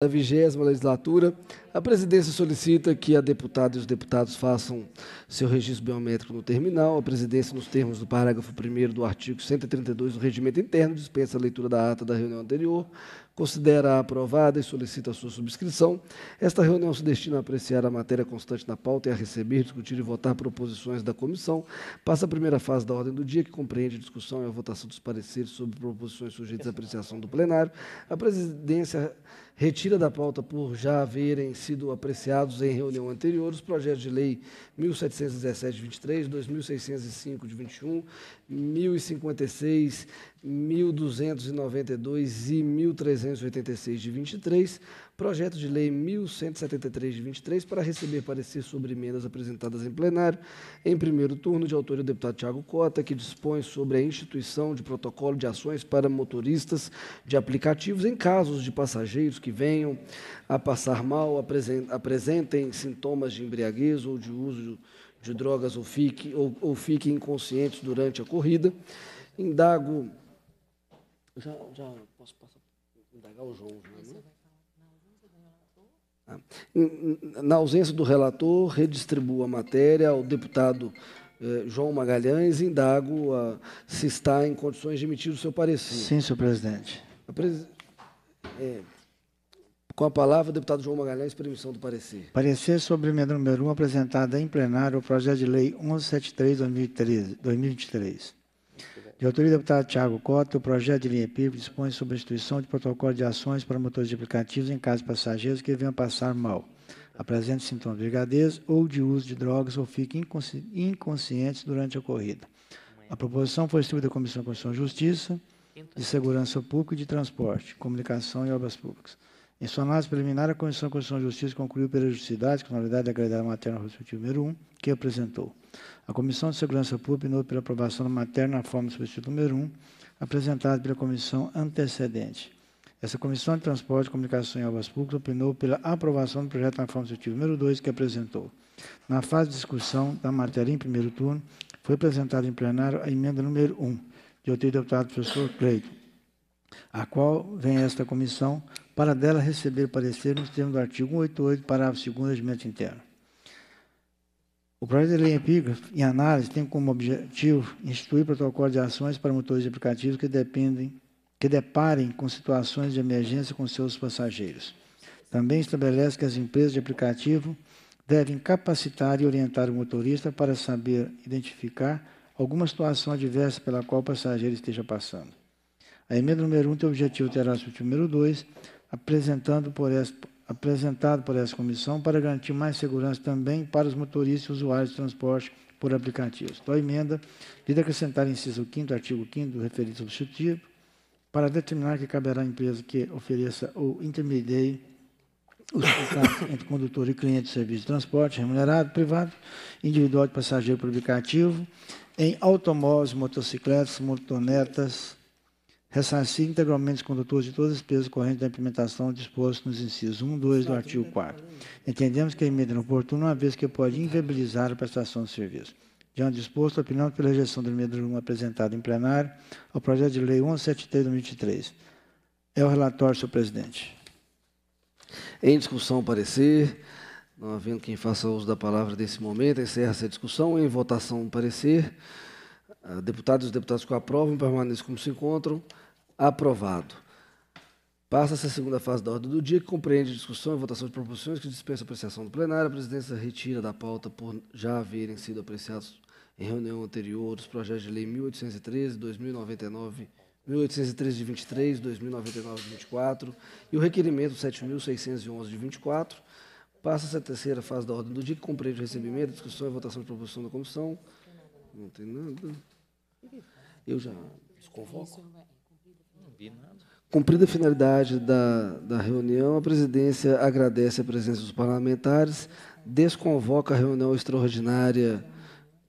da vigésima legislatura, a presidência solicita que a deputada e os deputados façam seu registro biométrico no terminal. A presidência, nos termos do parágrafo 1 do artigo 132 do Regimento Interno, dispensa a leitura da ata da reunião anterior, considera aprovada e solicita sua subscrição. Esta reunião se destina a apreciar a matéria constante na pauta e a receber, discutir e votar proposições da comissão. Passa a primeira fase da ordem do dia, que compreende a discussão e a votação dos pareceres sobre proposições sujeitas à apreciação do plenário. A presidência retira da pauta, por já haverem sido apreciados em reunião anterior, os projetos de lei 1717 de 23, 2605 de 21, 1056, 1292 e 1300 386 de 23, projeto de lei 1173 de 23, para receber parecer sobre emendas apresentadas em plenário, em primeiro turno, de autoria do é deputado Tiago Cota, que dispõe sobre a instituição de protocolo de ações para motoristas de aplicativos em casos de passageiros que venham a passar mal, apresentem sintomas de embriaguez ou de uso de drogas ou fiquem, ou, ou inconscientes durante a corrida. Indago. Já, já posso passar. Né? Na ausência do relator, ah, redistribuo a matéria ao deputado eh, João Magalhães e indago a, ah, se está em condições de emitir o seu parecer. Sim, senhor presidente. A pres... é, com a palavra, o deputado João Magalhães, para emissão do parecer. Parecer sobre a emenda número 1 apresentada em plenário ao projeto de lei 1173-2023. De autoria do deputado Tiago Cota, o projeto de linha PIB dispõe sobre a instituição de protocolo de ações para motores de aplicativos em caso de passageiros que venham passar mal, apresentem sintomas de brigadez ou de uso de drogas ou fiquem inconsci inconscientes durante a corrida. A proposição foi distribuída à Comissão de Constituição e Justiça, de Segurança Pública e de Transporte, Comunicação e Obras Públicas. Em sua análise preliminar, a Comissão de Constituição e Justiça concluiu pela justidade, com novidade da gradação materna respectivo número 1, que apresentou. A Comissão de Segurança Pública inou pela aprovação da materna na forma do substituto número 1, apresentada pela comissão antecedente. Essa Comissão de Transporte, Comunicação e Obras Públicas opinou pela aprovação do projeto na forma substitutiva número 2, que apresentou. Na fase de discussão da matéria em primeiro turno, foi apresentada em plenário a emenda número 1, de autoria do deputado professor Cleito a qual vem esta comissão, para dela receber parecer no termo do artigo 188, parágrafo 2 do regimento interno. O projeto de lei epígrafe, em análise, tem como objetivo instituir protocolo de ações para motores de aplicativos que dependem, que deparem com situações de emergência com seus passageiros. Também estabelece que as empresas de aplicativo devem capacitar e orientar o motorista para saber identificar alguma situação adversa pela qual o passageiro esteja passando. A emenda número 1 um tem o objetivo de o número 2, apresentando por essa, apresentado por essa comissão para garantir mais segurança também para os motoristas e usuários de transporte por aplicativos. Então, a emenda visa acrescentar inciso 5 artigo 5 referido substitutivo para determinar que caberá à empresa que ofereça ou intermedie os contratos entre condutor e cliente de serviço de transporte remunerado, privado, individual de passageiro por aplicativo, em automóveis, motocicletas, motonetas, ressarcir integralmente os condutores de todas as despesas correntes da implementação disposto nos incisos 1 e 2 do artigo 4. Entendemos que a emenda é oportuna, uma vez que pode inviabilizar a prestação do serviço. Diante disposto, opinião é pela rejeição da emenda 1 apresentada em plenário ao projeto de lei 173 2023. É o relatório, senhor presidente. Em discussão, parecer. Não havendo quem faça uso da palavra nesse momento, encerra se a discussão. Em votação, parecer. Ah, deputados e deputados que aprovam permaneçam como se encontram. Aprovado. Passa-se a segunda fase da ordem do dia, que compreende discussão e votação de proposições que dispensam apreciação do plenário. A presidência retira da pauta por já haverem sido apreciados em reunião anterior os projetos de lei 1813, 2099 1813 de 23, 2099 de 24 e o requerimento 7611 de 24. Passa-se a terceira fase da ordem do dia, que compreende o recebimento, discussão e votação de proposição da comissão. Não tem nada. Eu já desconvoco. Cumprida a finalidade da, da reunião, a presidência agradece a presença dos parlamentares, desconvoca a reunião extraordinária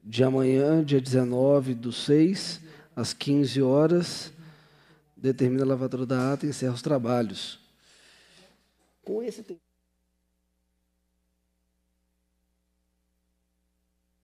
de amanhã, dia 19 do 6, às 15 horas, determina a lavatura da ata e encerra os trabalhos. Com esse tempo.